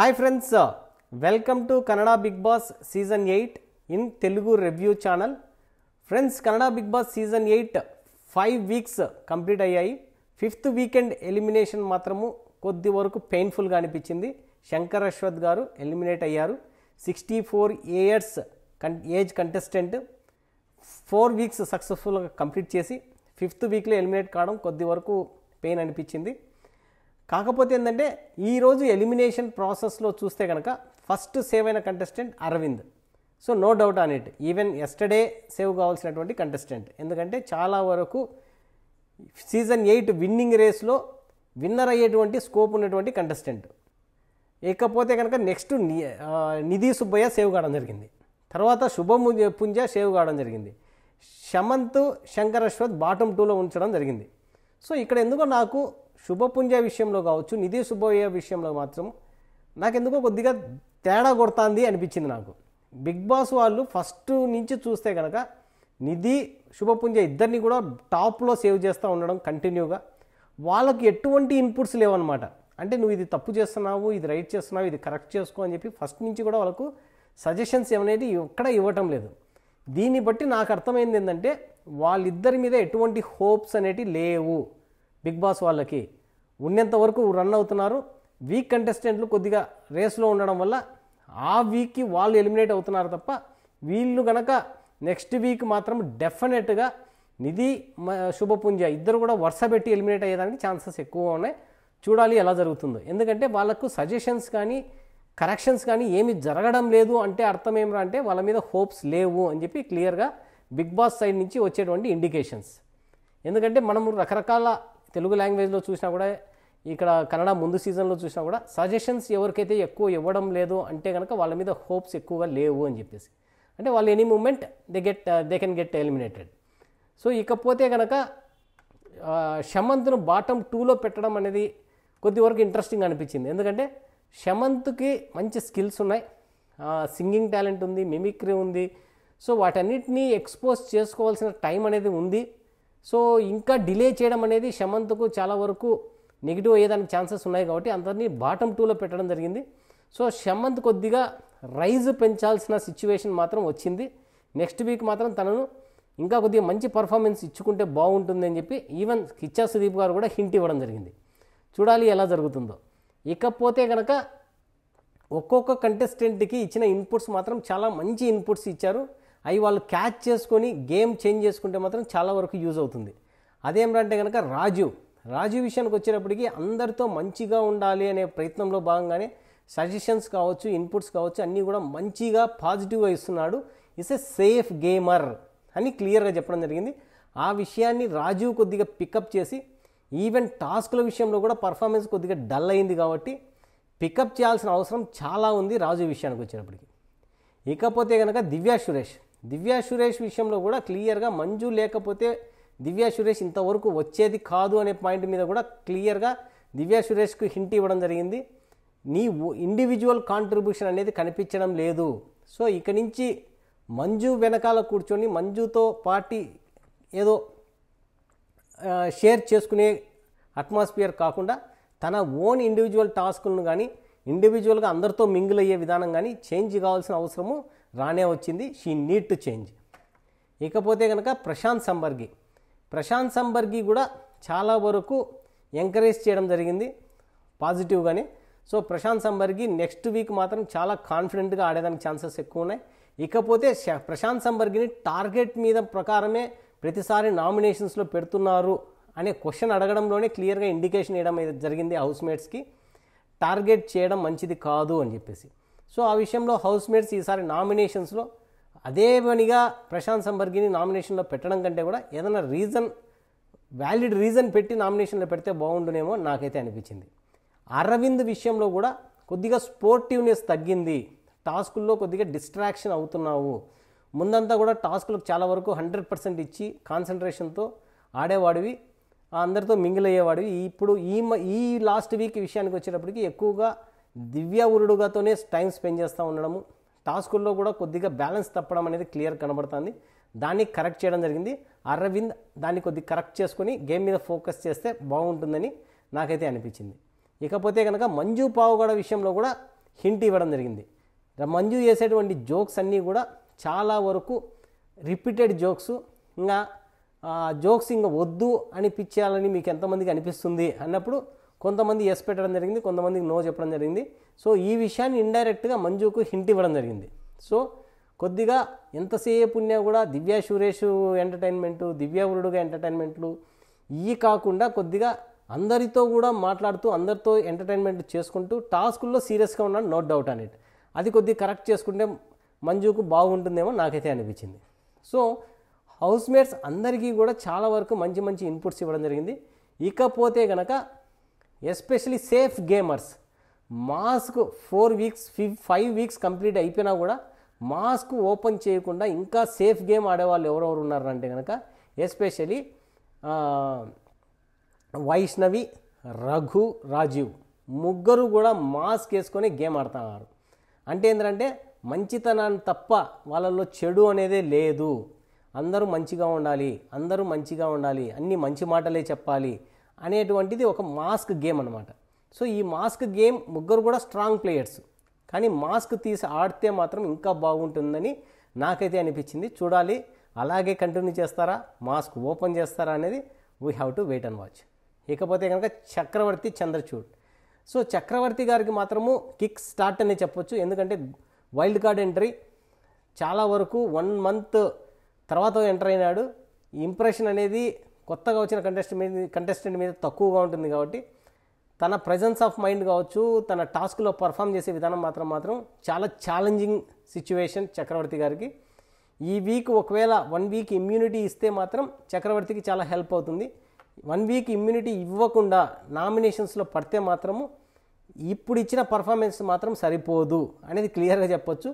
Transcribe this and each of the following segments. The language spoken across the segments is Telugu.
hi friends welcome to Kannada Bigg Boss season eight in Telugu review channel friends Kannada Bigg Boss season eight five weeks complete అయ్యాయి ఫిఫ్త్ వీకెండ్ ఎలిమినేషన్ మాత్రము కొద్ది వరకు పెయిన్ఫుల్గా అనిపించింది శంకర్ అశ్వత్ గారు ఎలిమినేట్ అయ్యారు సిక్స్టీ ఫోర్ ఇయర్స్ కన్ ఏజ్ కంటెస్టెంట్ ఫోర్ వీక్స్ సక్సెస్ఫుల్గా కంప్లీట్ చేసి ఫిఫ్త్ వీక్లో ఎలిమినేట్ కావడం కొద్ది వరకు పెయిన్ అనిపించింది కాకపోతే ఏంటంటే ఈరోజు ఎలిమినేషన్ ప్రాసెస్లో చూస్తే కనుక ఫస్ట్ సేవ్ అయిన contestant Aravind so no doubt on it even yesterday save కావాల్సినటువంటి కంటెస్టెంట్ ఎందుకంటే చాలా వరకు సీజన్ ఎయిట్ విన్నింగ్ రేస్లో విన్నర్ అయ్యేటువంటి స్కోప్ ఉన్నటువంటి కంటెస్టెంట్ ఇకపోతే కనుక నెక్స్ట్ నిధి సుబ్బయ్య సేవ్ కావడం జరిగింది తర్వాత శుభం పుంజ సేవ్ కావడం జరిగింది శమంత్ శంకర్ అశ్వత్ బాటమ్ టూలో ఉంచడం జరిగింది సో ఇక్కడ ఎందుకో నాకు శుభపుంజ విషయంలో కావచ్చు నిధి శుభోయ విషయంలో మాత్రం నాకెందుకో కొద్దిగా తేడా కొడుతుంది అనిపించింది నాకు బిగ్ బాస్ వాళ్ళు ఫస్ట్ నుంచి చూస్తే కనుక నిధి శుభపుంజ ఇద్దరిని కూడా టాప్లో సేవ్ చేస్తూ ఉండడం కంటిన్యూగా వాళ్ళకి ఎటువంటి ఇన్పుట్స్ లేవన్నమాట అంటే నువ్వు ఇది తప్పు చేస్తున్నావు ఇది రైట్ చేస్తున్నావు ఇది కరెక్ట్ చేసుకో అని చెప్పి ఫస్ట్ నుంచి కూడా వాళ్ళకు సజెషన్స్ ఏమనేది ఎక్కడ ఇవ్వటం లేదు దీన్ని బట్టి నాకు అర్థమైంది ఏంటంటే వాళ్ళిద్దరి మీద ఎటువంటి హోప్స్ అనేటివి లేవు బిగ్ బాస్ వాళ్ళకి ఉన్నంత వరకు రన్ అవుతున్నారు వీక్ కంటెస్టెంట్లు కొద్దిగా రేస్లో ఉండడం వల్ల ఆ వీక్కి వాళ్ళు ఎలిమినేట్ అవుతున్నారు తప్ప వీళ్ళు గనక నెక్స్ట్ వీక్ మాత్రం డెఫినెట్గా నిధి శుభపుంజ ఇద్దరు కూడా వరుస పెట్టి ఎలిమినేట్ అయ్యేదానికి ఛాన్సెస్ ఎక్కువ ఉన్నాయి చూడాలి ఎలా జరుగుతుందో ఎందుకంటే వాళ్ళకు సజెషన్స్ కానీ కరెక్షన్స్ కానీ ఏమి జరగడం లేదు అంటే అర్థం ఏమిరా అంటే వాళ్ళ మీద హోప్స్ లేవు అని చెప్పి క్లియర్గా బిగ్ బాస్ సైడ్ నుంచి వచ్చేటువంటి ఇండికేషన్స్ ఎందుకంటే మనము రకరకాల తెలుగు లాంగ్వేజ్లో చూసినా కూడా ఇక్కడ కన్నడ ముందు సీజన్లో చూసినా కూడా సజెషన్స్ ఎవరికైతే ఎక్కువ ఇవ్వడం లేదు అంటే కనుక వాళ్ళ మీద హోప్స్ ఎక్కువగా లేవు అని చెప్పేసి అంటే వాళ్ళు any moment they get they can get eliminated so ఇకపోతే కనుక షమంత్ను బాటమ్ టూలో పెట్టడం అనేది కొద్ది వరకు ఇంట్రెస్టింగ్ అనిపించింది ఎందుకంటే షమంత్కి మంచి స్కిల్స్ ఉన్నాయి సింగింగ్ టాలెంట్ ఉంది మిమిక్రీ ఉంది సో వాటన్నిటినీ ఎక్స్పోజ్ చేసుకోవాల్సిన టైం అనేది ఉంది సో ఇంకా డిలే చేయడం అనేది షమంత్కు చాలా వరకు నెగిటివ్ అయ్యేదానికి ఛాన్సెస్ ఉన్నాయి కాబట్టి అందరినీ బాటమ్ టూలో పెట్టడం జరిగింది సో షమంత్ కొద్దిగా రైజ్ పెంచాల్సిన సిచ్యువేషన్ మాత్రం వచ్చింది నెక్స్ట్ వీక్ మాత్రం తనను ఇంకా కొద్దిగా మంచి పర్ఫార్మెన్స్ ఇచ్చుకుంటే బాగుంటుంది అని చెప్పి ఈవెన్ కిచ్చా సుదీప్ గారు కూడా హింట్ ఇవ్వడం జరిగింది చూడాలి ఎలా జరుగుతుందో ఇకపోతే కనుక ఒక్కొక్క కంటెస్టెంట్కి ఇచ్చిన ఇన్పుట్స్ మాత్రం చాలా మంచి ఇన్పుట్స్ ఇచ్చారు అవి వాళ్ళు క్యాచ్ చేసుకొని గేమ్ చేంజ్ చేసుకుంటే మాత్రం చాలా వరకు యూజ్ అవుతుంది అదేమిటంటే కనుక రాజు రాజు విషయానికి వచ్చేటప్పటికి అందరితో మంచిగా ఉండాలి అనే ప్రయత్నంలో భాగంగానే సజెషన్స్ కావచ్చు ఇన్పుట్స్ కావచ్చు అన్నీ కూడా మంచిగా పాజిటివ్గా ఇస్తున్నాడు ఇస్ ఎ సేఫ్ గేమర్ అని క్లియర్గా చెప్పడం జరిగింది ఆ విషయాన్ని రాజు కొద్దిగా పికప్ చేసి ఈవెన్ టాస్క్ల విషయంలో కూడా పర్ఫార్మెన్స్ కొద్దిగా డల్ అయింది కాబట్టి పికప్ చేయాల్సిన అవసరం చాలా ఉంది రాజు విషయానికి వచ్చేటప్పటికి ఇకపోతే కనుక దివ్యా సురేష్ దివ్యా సురేష్ విషయంలో కూడా క్లియర్గా మంజు లేకపోతే దివ్యా సురేష్ ఇంతవరకు వచ్చేది కాదు అనే పాయింట్ మీద కూడా క్లియర్గా దివ్యా సురేష్కు హింట్ ఇవ్వడం జరిగింది నీ ఇండివిజువల్ కాంట్రిబ్యూషన్ అనేది కనిపించడం లేదు సో ఇక నుంచి మంజు వెనకాల కూర్చొని మంజుతో పార్టీ ఏదో షేర్ చేసుకునే అట్మాస్ఫియర్ కాకుండా తన ఓన్ ఇండివిజువల్ టాస్కులను కానీ ఇండివిజువల్గా అందరితో మింగిల్ అయ్యే విధానం కానీ చేంజ్ కావాల్సిన అవసరము రానే వచ్చింది షీ నీడ్ టు చేంజ్ ఇకపోతే కనుక ప్రశాంత్ సంబర్గి ప్రశాంత్ సంబర్గి కూడా చాలా వరకు ఎంకరేజ్ చేయడం జరిగింది పాజిటివ్గానే so Prashanth Sambargi next week మాత్రం చాలా కాన్ఫిడెంట్గా ఆడేదానికి ఛాన్సెస్ ఎక్కువ ఉన్నాయి ఇకపోతే ప్రశాంత్ సంబర్గిని టార్గెట్ మీద ప్రకారమే ప్రతిసారి నామినేషన్స్లో పెడుతున్నారు అనే క్వశ్చన్ అడగడంలోనే క్లియర్గా ఇండికేషన్ ఇవ్వడం జరిగింది హౌస్మేట్స్కి టార్గెట్ చేయడం మంచిది కాదు అని చెప్పేసి సో ఆ విషయంలో హౌస్ మేట్స్ ఈసారి నామినేషన్స్లో అదే పనిగా ప్రశాంత్ సంబర్గిని నామినేషన్లో పెట్టడం కంటే కూడా ఏదైనా రీజన్ వ్యాలిడ్ రీజన్ పెట్టి నామినేషన్లో పెడితే బాగుండునేమో నాకైతే అనిపించింది అరవింద్ విషయంలో కూడా కొద్దిగా స్పోర్టివ్నెస్ తగ్గింది టాస్కుల్లో కొద్దిగా డిస్ట్రాక్షన్ అవుతున్నావు ముందంతా కూడా టాస్కులకు చాలా వరకు హండ్రెడ్ పర్సెంట్ ఇచ్చి కాన్సన్ట్రేషన్తో ఆడేవాడివి అందరితో మింగిల్ అయ్యేవాడివి ఇప్పుడు ఈ ఈ లాస్ట్ వీక్ విషయానికి వచ్చేటప్పటికి ఎక్కువగా దివ్య ఉరుడుగాతోనే టైం స్పెండ్ చేస్తూ ఉండడము టాస్కుల్లో కూడా కొద్దిగా బ్యాలెన్స్ తప్పడం అనేది క్లియర్ కనబడుతుంది దాన్ని కరెక్ట్ చేయడం జరిగింది అరవింద్ దాన్ని కొద్ది కరెక్ట్ చేసుకుని గేమ్ మీద ఫోకస్ చేస్తే బాగుంటుందని నాకైతే అనిపించింది ఇకపోతే కనుక మంజు పావుగడ విషయంలో కూడా హింట్ ఇవ్వడం జరిగింది మంజు చేసేటువంటి జోక్స్ అన్నీ కూడా చాలా వరకు రిపీటెడ్ జోక్స్ ఇంకా జోక్స్ ఇంకా వద్దు అనిపించాలని మీకు ఎంతమందికి అనిపిస్తుంది అన్నప్పుడు కొంతమంది ఎస్ పెట్టడం జరిగింది కొంతమందికి నో చెప్పడం జరిగింది సో ఈ విషయాన్ని ఇండైరెక్ట్గా మంజుకు హింట్ ఇవ్వడం జరిగింది సో కొద్దిగా ఎంతసేపు ఉన్నా కూడా దివ్య సురేష్ ఎంటర్టైన్మెంటు దివ్యావరుడుగా ఎంటర్టైన్మెంట్లు ఇవి కాకుండా కొద్దిగా అందరితో కూడా మాట్లాడుతూ అందరితో ఎంటర్టైన్మెంట్ చేసుకుంటూ టాస్కుల్లో సీరియస్గా ఉన్నాడు నో డౌట్ అనేది అది కొద్దిగా కరెక్ట్ చేసుకుంటే మంజుకు బాగుంటుందేమో నాకైతే అనిపించింది సో హౌస్మేట్స్ అందరికీ కూడా చాలా వరకు మంచి మంచి ఇన్పుట్స్ ఇవ్వడం జరిగింది ఇకపోతే గనక especially safe gamers mask four weeks ఫిఫ్ ఫైవ్ వీక్స్ కంప్లీట్ అయిపోయినా కూడా మాస్క్ ఓపెన్ చేయకుండా ఇంకా సేఫ్ గేమ్ ఆడేవాళ్ళు ఎవరెవరు ఉన్నారంటే కనుక ఎస్పెషలీ వైష్ణవి రఘు రాజీవ్ ముగ్గురు కూడా మాస్క్ వేసుకొని గేమ్ ఆడుతున్నారు అంటే ఏంటంటే మంచితనాన్ని తప్ప వాళ్ళల్లో చెడు అనేదే లేదు అందరూ మంచిగా ఉండాలి అందరూ మంచిగా ఉండాలి అన్ని మంచి మాటలే చెప్పాలి అనేటువంటిది ఒక మాస్క్ గేమ్ అనమాట సో ఈ మాస్క్ గేమ్ ముగ్గురు కూడా స్ట్రాంగ్ ప్లేయర్స్ కానీ మాస్క్ తీసి ఆడితే మాత్రం ఇంకా బాగుంటుందని నాకైతే అనిపించింది చూడాలి అలాగే కంటిన్యూ చేస్తారా మాస్క్ ఓపెన్ చేస్తారా అనేది we have to wait and watch ఇకపోతే కనుక చక్రవర్తి చంద్రచూడ్ సో చక్రవర్తి గారికి మాత్రము కిక్ స్టార్ట్ అనే చెప్పొచ్చు ఎందుకంటే వైల్డ్ కార్డ్ ఎంట్రీ చాలా వరకు వన్ మంత్ తర్వాత ఎంటర్ అయినాడు ఇంప్రెషన్ అనేది కొత్తగా వచ్చిన కంటెస్ట్ మీద కంటెస్టెంట్ మీద తక్కువగా ఉంటుంది కాబట్టి తన ప్రజెన్స్ ఆఫ్ మైండ్ కావచ్చు తన టాస్క్లో పర్ఫామ్ చేసే విధానం మాత్రం మాత్రం చాలా ఛాలెంజింగ్ సిచ్యువేషన్ చక్రవర్తి గారికి ఈ వీక్ ఒకవేళ వన్ వీక్ ఇమ్యూనిటీ ఇస్తే మాత్రం చక్రవర్తికి చాలా హెల్ప్ అవుతుంది వన్ వీక్ ఇమ్యూనిటీ ఇవ్వకుండా నామినేషన్స్లో పడితే మాత్రము ఇప్పుడు ఇచ్చిన పర్ఫార్మెన్స్ మాత్రం సరిపోదు అనేది క్లియర్గా చెప్పొచ్చు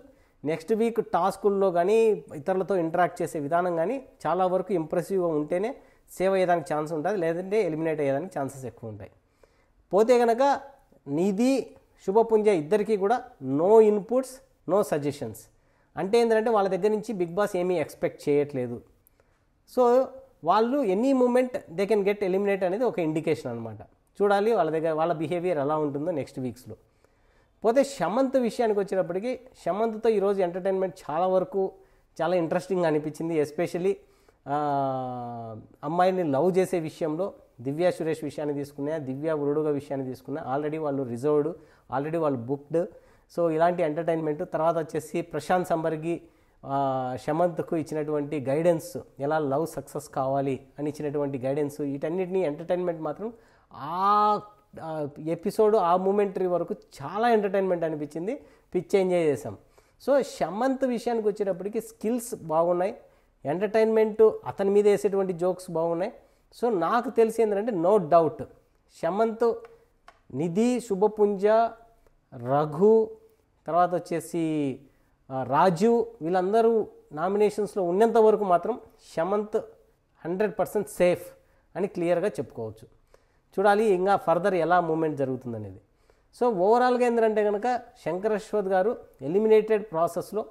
నెక్స్ట్ వీక్ టాస్కుల్లో కానీ ఇతరులతో ఇంటరాక్ట్ చేసే విధానం కానీ చాలా వరకు ఇంప్రెసివ్గా ఉంటేనే సేవ్ అయ్యేదానికి ఛాన్స్ ఉంటుంది లేదంటే ఎలిమినేట్ అయ్యేదానికి ఛాన్సెస్ ఎక్కువ ఉంటాయి పోతే కనుక నిధి శుభపుంజ ఇద్దరికీ కూడా నో ఇన్పుట్స్ నో సజెషన్స్ అంటే ఏంటంటే వాళ్ళ దగ్గర నుంచి బిగ్ బాస్ ఏమీ ఎక్స్పెక్ట్ చేయట్లేదు సో వాళ్ళు any moment they can get eliminate అనేది ఒక ఇండికేషన్ అనమాట చూడాలి వాళ్ళ దగ్గర వాళ్ళ బిహేవియర్ ఎలా ఉంటుందో నెక్స్ట్ వీక్స్లో పోతే షమంత్ విషయానికి వచ్చినప్పటికీ షమంత్తో ఈరోజు ఎంటర్టైన్మెంట్ చాలా వరకు చాలా ఇంట్రెస్టింగ్ అనిపించింది ఎస్పెషలీ అమ్మాయిని లవ్ చేసే విషయంలో దివ్య సురేష్ విషయాన్ని తీసుకున్నా దివ్య ఉరుడుగా విషయాన్ని తీసుకున్నా ఆల్రెడీ వాళ్ళు రిజర్వ్డ్ ఆల్రెడీ వాళ్ళు బుక్డ్ సో ఇలాంటి ఎంటర్టైన్మెంట్ తర్వాత వచ్చేసి ప్రశాంత్ సంబర్గి శమంత్కు ఇచ్చినటువంటి గైడెన్స్ ఎలా లవ్ సక్సెస్ కావాలి అని ఇచ్చినటువంటి గైడెన్స్ వీటన్నిటిని ఎంటర్టైన్మెంట్ మాత్రం ఆ ఎపిసోడ్ ఆ మూమెంటరీ వరకు చాలా ఎంటర్టైన్మెంట్ అనిపించింది పిచ్ ఎంజాయ్ చేసాం సో షమంత్ విషయానికి వచ్చేటప్పటికి స్కిల్స్ బాగున్నాయి ఎంటర్టైన్మెంట్ అతని మీద వేసేటువంటి జోక్స్ బాగున్నాయి సో నాకు తెలిసి ఏంటంటే నో డౌట్ శమంత్ నిధి శుభపుంజ రఘు తర్వాత వచ్చేసి రాజు వీళ్ళందరూ నామినేషన్స్లో ఉన్నంత వరకు మాత్రం శమంత్ హండ్రెడ్ పర్సెంట్ సేఫ్ అని క్లియర్గా చెప్పుకోవచ్చు చూడాలి ఇంకా ఫర్దర్ ఎలా మూమెంట్ జరుగుతుందనేది సో ఓవరాల్గా ఏంటంటే కనుక శంకరేశ్వర్ గారు ఎలిమినేటెడ్ ప్రాసెస్లో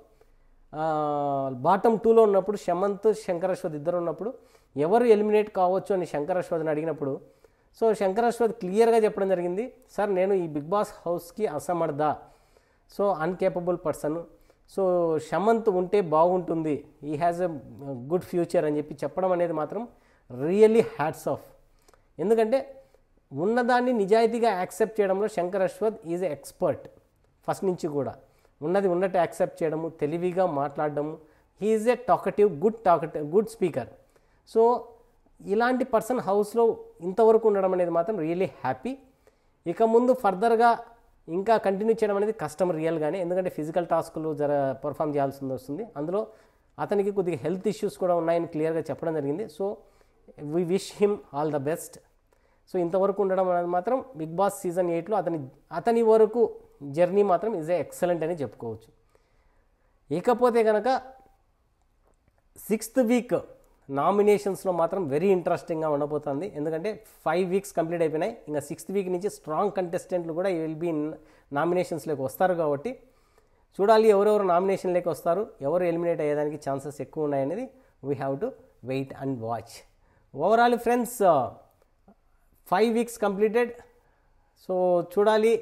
బాటమ్ టూలో ఉన్నప్పుడు శమంత్ శంకరశ్వత్ ఇద్దరు ఉన్నప్పుడు ఎవరు ఎలిమినేట్ కావచ్చు అని శంకరశ్వత్ని అడిగినప్పుడు సో శంకరశ్వత్ క్లియర్గా చెప్పడం జరిగింది సార్ నేను ఈ బిగ్ బాస్ హౌస్కి అసమర్థ so uncapable person so Shamanth ఉంటే బాగుంటుంది ఈ హ్యాజ్ ఎ గుడ్ ఫ్యూచర్ అని చెప్పి చెప్పడం అనేది మాత్రం రియల్లీ హ్యాట్స్ ఆఫ్ ఎందుకంటే ఉన్నదాన్ని నిజాయితీగా యాక్సెప్ట్ చేయడంలో Shankar Ashwath is expert first నుంచి కూడా ఉన్నది ఉన్నట్టు యాక్సెప్ట్ చేయడము తెలివిగా మాట్లాడడము he's a talkative good talkative good speaker so ఇలాంటి పర్సన్ హౌస్లో ఇంతవరకు ఉండడం అనేది మాత్రం రియలీ హ్యాపీ ఇక ముందు ఫర్దర్గా ఇంకా కంటిన్యూ చేయడం అనేది కష్టం రియల్గానే ఎందుకంటే ఫిజికల్ టాస్క్లు జర పర్ఫామ్ చేయాల్సి వస్తుంది అందులో అతనికి కొద్దిగా హెల్త్ ఇష్యూస్ కూడా ఉన్నాయని క్లియర్గా చెప్పడం జరిగింది so we wish him all the best so ఇంతవరకు ఉండడం అనేది మాత్రం బిగ్ బాస్ సీజన్ ఎయిట్లో అతని అతని వరకు జర్నీ మాత్రం ఇజ్ ఏ ఎక్సలెంట్ అని చెప్పుకోవచ్చు ఇకపోతే కనుక సిక్స్త్ వీక్ నామినేషన్స్లో మాత్రం వెరీ ఇంట్రెస్టింగ్గా ఉండబోతుంది ఎందుకంటే ఫైవ్ వీక్స్ కంప్లీట్ అయిపోయినాయి ఇంకా సిక్స్త్ వీక్ నుంచి స్ట్రాంగ్ కంటెస్టెంట్లు కూడా విల్ బీ నామినేషన్స్లోకి వస్తారు కాబట్టి చూడాలి ఎవరెవరు నామినేషన్లోకి వస్తారు ఎవరు ఎలిమినేట్ అయ్యేదానికి ఛాన్సెస్ ఎక్కువ ఉన్నాయనేది we have to wait and watch overall friends five weeks completed so చూడాలి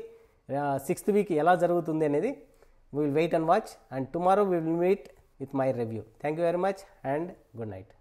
సిక్స్త్ వీక్ ఎలా జరుగుతుంది అనేది will wait and watch and tomorrow will meet with my review thank you very much and good night